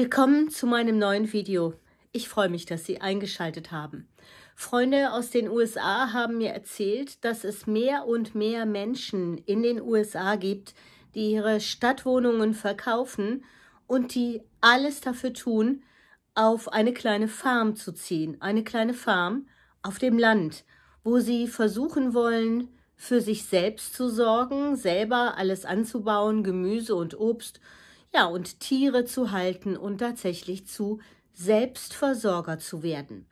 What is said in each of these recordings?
Willkommen zu meinem neuen Video. Ich freue mich, dass Sie eingeschaltet haben. Freunde aus den USA haben mir erzählt, dass es mehr und mehr Menschen in den USA gibt, die ihre Stadtwohnungen verkaufen und die alles dafür tun, auf eine kleine Farm zu ziehen, eine kleine Farm auf dem Land, wo sie versuchen wollen, für sich selbst zu sorgen, selber alles anzubauen, Gemüse und Obst, ja, und Tiere zu halten und tatsächlich zu Selbstversorger zu werden.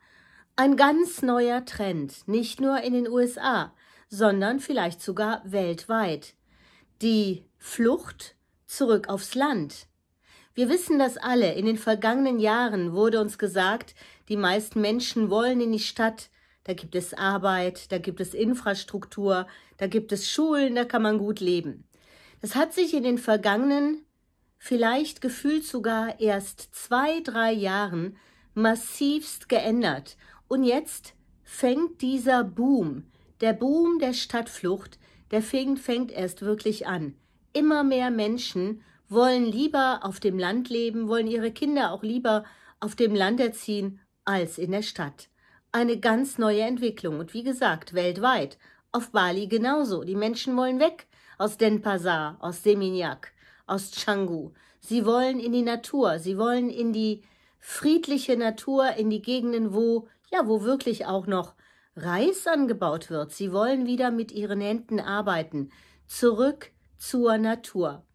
Ein ganz neuer Trend, nicht nur in den USA, sondern vielleicht sogar weltweit. Die Flucht zurück aufs Land. Wir wissen das alle. In den vergangenen Jahren wurde uns gesagt, die meisten Menschen wollen in die Stadt. Da gibt es Arbeit, da gibt es Infrastruktur, da gibt es Schulen, da kann man gut leben. Das hat sich in den vergangenen vielleicht gefühlt sogar erst zwei, drei Jahren massivst geändert. Und jetzt fängt dieser Boom, der Boom der Stadtflucht, der fängt, erst wirklich an. Immer mehr Menschen wollen lieber auf dem Land leben, wollen ihre Kinder auch lieber auf dem Land erziehen als in der Stadt. Eine ganz neue Entwicklung und wie gesagt, weltweit. Auf Bali genauso. Die Menschen wollen weg aus Denpasar, aus Seminyak aus Canggu. Sie wollen in die Natur, sie wollen in die friedliche Natur, in die Gegenden, wo, ja, wo wirklich auch noch Reis angebaut wird. Sie wollen wieder mit ihren Händen arbeiten. Zurück zur Natur.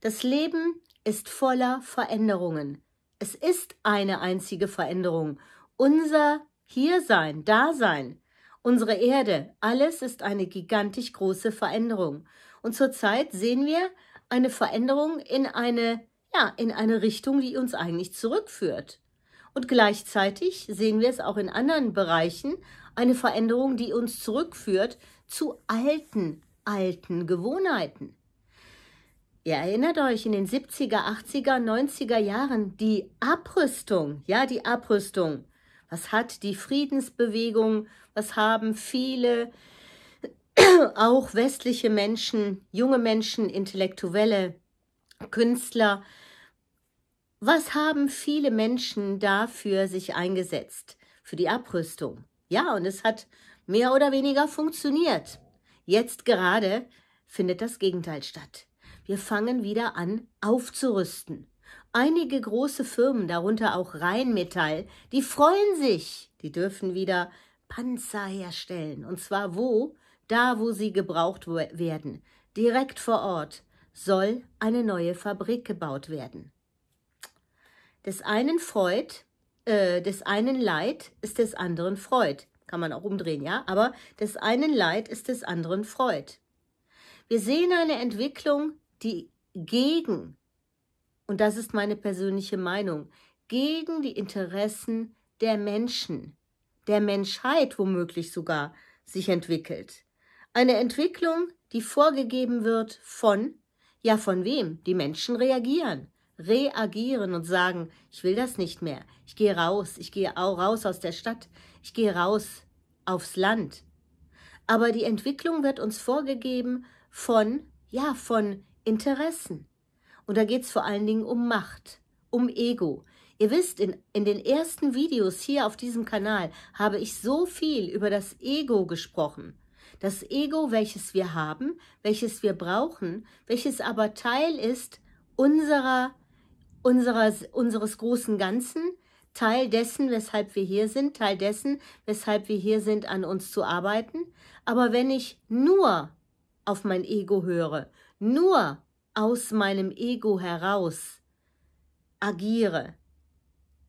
Das Leben ist voller Veränderungen. Es ist eine einzige Veränderung. Unser Hiersein, Dasein, unsere Erde, alles ist eine gigantisch große Veränderung. Und zurzeit sehen wir, eine Veränderung in eine, ja, in eine Richtung, die uns eigentlich zurückführt. Und gleichzeitig sehen wir es auch in anderen Bereichen, eine Veränderung, die uns zurückführt zu alten, alten Gewohnheiten. Ihr erinnert euch in den 70er, 80er, 90er Jahren die Abrüstung, ja, die Abrüstung. Was hat die Friedensbewegung, was haben viele auch westliche Menschen, junge Menschen, Intellektuelle, Künstler, was haben viele Menschen dafür sich eingesetzt? Für die Abrüstung. Ja, und es hat mehr oder weniger funktioniert. Jetzt gerade findet das Gegenteil statt. Wir fangen wieder an aufzurüsten. Einige große Firmen, darunter auch Rheinmetall, die freuen sich. Die dürfen wieder Panzer herstellen. Und zwar wo? da wo sie gebraucht werden, direkt vor Ort, soll eine neue Fabrik gebaut werden. Des einen Freud, äh, des einen Leid ist des anderen Freud. Kann man auch umdrehen, ja? Aber des einen Leid ist des anderen Freud. Wir sehen eine Entwicklung, die gegen, und das ist meine persönliche Meinung, gegen die Interessen der Menschen, der Menschheit womöglich sogar, sich entwickelt. Eine Entwicklung, die vorgegeben wird von, ja von wem? Die Menschen reagieren, reagieren und sagen, ich will das nicht mehr, ich gehe raus, ich gehe auch raus aus der Stadt, ich gehe raus aufs Land. Aber die Entwicklung wird uns vorgegeben von, ja, von Interessen. Und da geht es vor allen Dingen um Macht, um Ego. Ihr wisst, in, in den ersten Videos hier auf diesem Kanal habe ich so viel über das Ego gesprochen. Das Ego, welches wir haben, welches wir brauchen, welches aber Teil ist unserer, unseres, unseres großen Ganzen, Teil dessen, weshalb wir hier sind, Teil dessen, weshalb wir hier sind, an uns zu arbeiten. Aber wenn ich nur auf mein Ego höre, nur aus meinem Ego heraus agiere,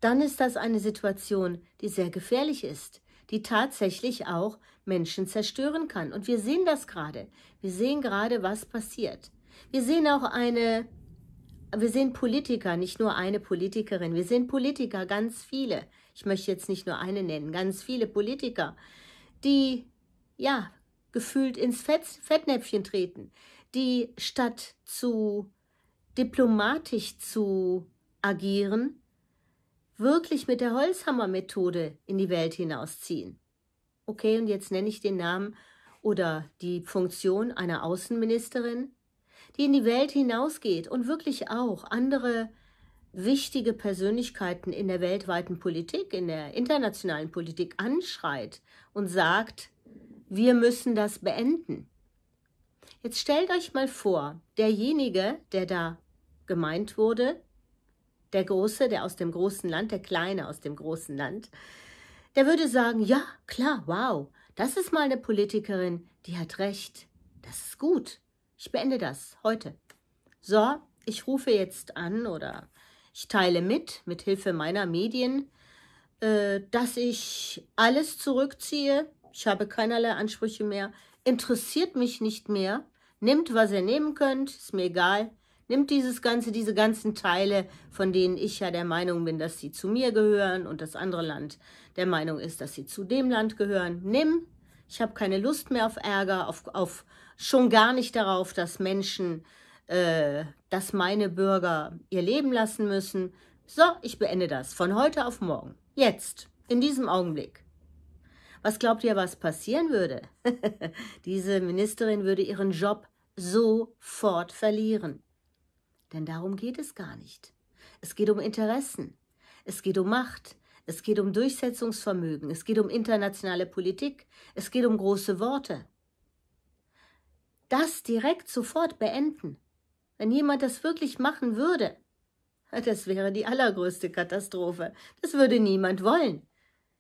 dann ist das eine Situation, die sehr gefährlich ist, die tatsächlich auch Menschen zerstören kann. Und wir sehen das gerade. Wir sehen gerade, was passiert. Wir sehen auch eine, wir sehen Politiker, nicht nur eine Politikerin. Wir sehen Politiker, ganz viele. Ich möchte jetzt nicht nur eine nennen, ganz viele Politiker, die, ja, gefühlt ins Fett, Fettnäpfchen treten, die statt zu diplomatisch zu agieren, wirklich mit der Holzhammermethode in die Welt hinausziehen. Okay, und jetzt nenne ich den Namen oder die Funktion einer Außenministerin, die in die Welt hinausgeht und wirklich auch andere wichtige Persönlichkeiten in der weltweiten Politik, in der internationalen Politik anschreit und sagt, wir müssen das beenden. Jetzt stellt euch mal vor, derjenige, der da gemeint wurde, der Große, der aus dem großen Land, der Kleine aus dem großen Land, der würde sagen, ja, klar, wow, das ist mal eine Politikerin, die hat recht, das ist gut, ich beende das heute. So, ich rufe jetzt an oder ich teile mit, mit Hilfe meiner Medien, äh, dass ich alles zurückziehe, ich habe keinerlei Ansprüche mehr, interessiert mich nicht mehr, nimmt, was ihr nehmen könnt, ist mir egal, nimmt dieses Ganze, diese ganzen Teile, von denen ich ja der Meinung bin, dass sie zu mir gehören und das andere Land der Meinung ist, dass sie zu dem Land gehören. Nimm, ich habe keine Lust mehr auf Ärger, auf, auf schon gar nicht darauf, dass Menschen, äh, dass meine Bürger ihr Leben lassen müssen. So, ich beende das von heute auf morgen. Jetzt, in diesem Augenblick. Was glaubt ihr, was passieren würde? Diese Ministerin würde ihren Job sofort verlieren. Denn darum geht es gar nicht. Es geht um Interessen. Es geht um Macht. Es geht um Durchsetzungsvermögen. Es geht um internationale Politik. Es geht um große Worte. Das direkt sofort beenden. Wenn jemand das wirklich machen würde, das wäre die allergrößte Katastrophe. Das würde niemand wollen.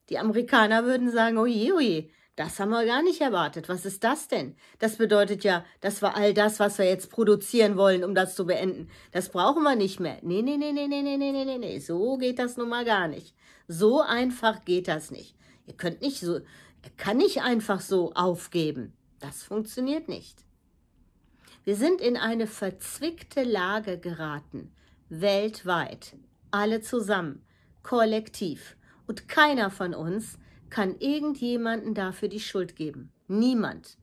Die Amerikaner würden sagen, oje, oje, das haben wir gar nicht erwartet. Was ist das denn? Das bedeutet ja, dass wir all das, was wir jetzt produzieren wollen, um das zu beenden. Das brauchen wir nicht mehr. Nee, nee, nee, nee, nee, nee, nee, nee, nee. So geht das nun mal gar nicht. So einfach geht das nicht. Ihr könnt nicht so, kann nicht einfach so aufgeben. Das funktioniert nicht. Wir sind in eine verzwickte Lage geraten. Weltweit. Alle zusammen. Kollektiv. Und keiner von uns kann irgendjemanden dafür die Schuld geben. Niemand.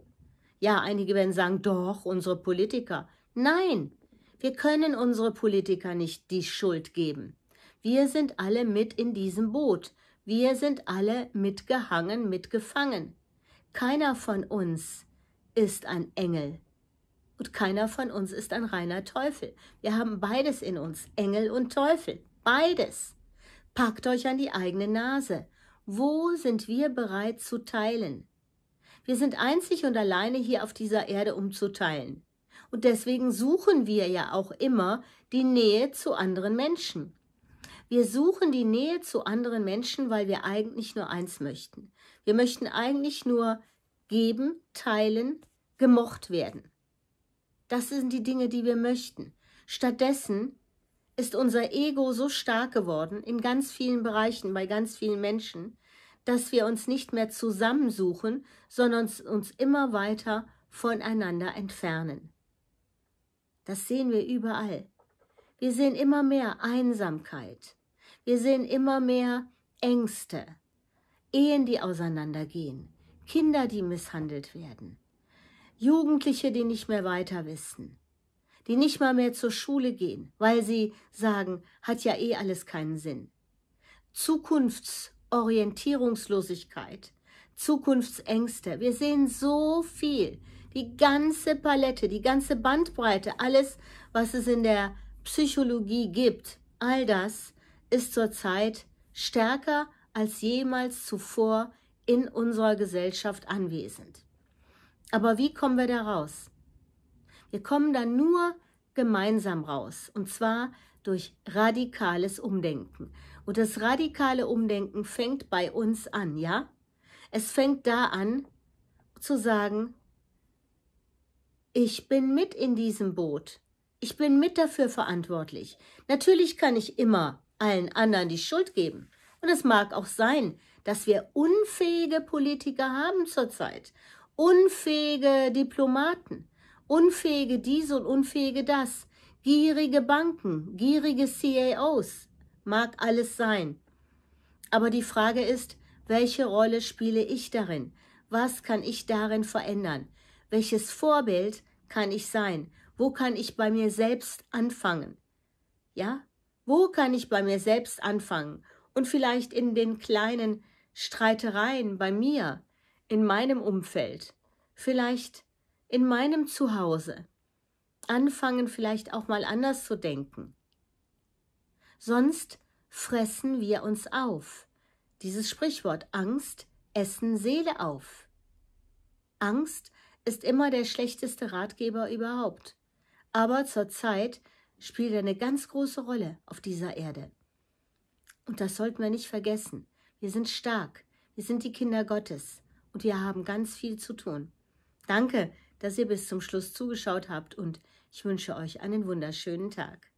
Ja, einige werden sagen, doch, unsere Politiker. Nein, wir können unsere Politiker nicht die Schuld geben. Wir sind alle mit in diesem Boot. Wir sind alle mitgehangen, mitgefangen. Keiner von uns ist ein Engel und keiner von uns ist ein reiner Teufel. Wir haben beides in uns, Engel und Teufel, beides. Packt euch an die eigene Nase. Wo sind wir bereit zu teilen? Wir sind einzig und alleine hier auf dieser Erde, um zu teilen. Und deswegen suchen wir ja auch immer die Nähe zu anderen Menschen. Wir suchen die Nähe zu anderen Menschen, weil wir eigentlich nur eins möchten. Wir möchten eigentlich nur geben, teilen, gemocht werden. Das sind die Dinge, die wir möchten. Stattdessen ist unser Ego so stark geworden in ganz vielen Bereichen, bei ganz vielen Menschen, dass wir uns nicht mehr zusammensuchen, sondern uns, immer weiter voneinander entfernen. Das sehen wir überall. Wir sehen immer mehr Einsamkeit. Wir sehen immer mehr Ängste, Ehen, die auseinandergehen, Kinder, die misshandelt werden, Jugendliche, die nicht mehr weiter wissen die nicht mal mehr zur Schule gehen, weil sie sagen, hat ja eh alles keinen Sinn. Zukunftsorientierungslosigkeit, Zukunftsängste. Wir sehen so viel, die ganze Palette, die ganze Bandbreite, alles, was es in der Psychologie gibt, all das ist zurzeit stärker als jemals zuvor in unserer Gesellschaft anwesend. Aber wie kommen wir da raus? Wir kommen dann nur gemeinsam raus und zwar durch radikales Umdenken. Und das radikale Umdenken fängt bei uns an, ja? Es fängt da an zu sagen, ich bin mit in diesem Boot. Ich bin mit dafür verantwortlich. Natürlich kann ich immer allen anderen die Schuld geben. Und es mag auch sein, dass wir unfähige Politiker haben zurzeit, unfähige Diplomaten. Unfähige dies und unfähige das, gierige Banken, gierige CAOs, mag alles sein. Aber die Frage ist, welche Rolle spiele ich darin? Was kann ich darin verändern? Welches Vorbild kann ich sein? Wo kann ich bei mir selbst anfangen? Ja? Wo kann ich bei mir selbst anfangen? Und vielleicht in den kleinen Streitereien bei mir, in meinem Umfeld. Vielleicht in meinem Zuhause anfangen vielleicht auch mal anders zu denken. Sonst fressen wir uns auf. Dieses Sprichwort Angst essen Seele auf. Angst ist immer der schlechteste Ratgeber überhaupt. Aber zurzeit spielt er eine ganz große Rolle auf dieser Erde. Und das sollten wir nicht vergessen. Wir sind stark. Wir sind die Kinder Gottes. Und wir haben ganz viel zu tun. Danke, dass ihr bis zum Schluss zugeschaut habt und ich wünsche euch einen wunderschönen Tag.